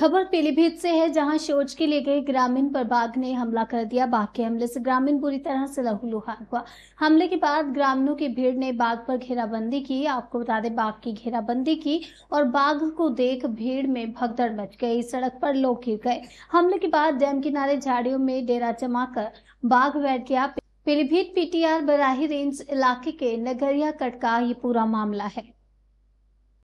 खबर पीलीभीत से है जहां शौच के लिए गए ग्रामीण पर बाघ ने हमला कर दिया बाघ के हमले से ग्रामीण बुरी तरह से लहूलुहान हुआ हमले के बाद ग्रामीणों की भीड़ ने बाघ पर घेराबंदी की आपको बता दें बाघ की घेराबंदी की और बाघ को देख भीड़ में भगदड़ मच गई सड़क पर लोग गिर गए हमले के बाद डैम किनारे झाड़ियों में डेरा जमा कर बाघ बैठ गया पीलीभीत पीटीआर बराही रेंज इलाके के नगरिया कट का ये पूरा मामला है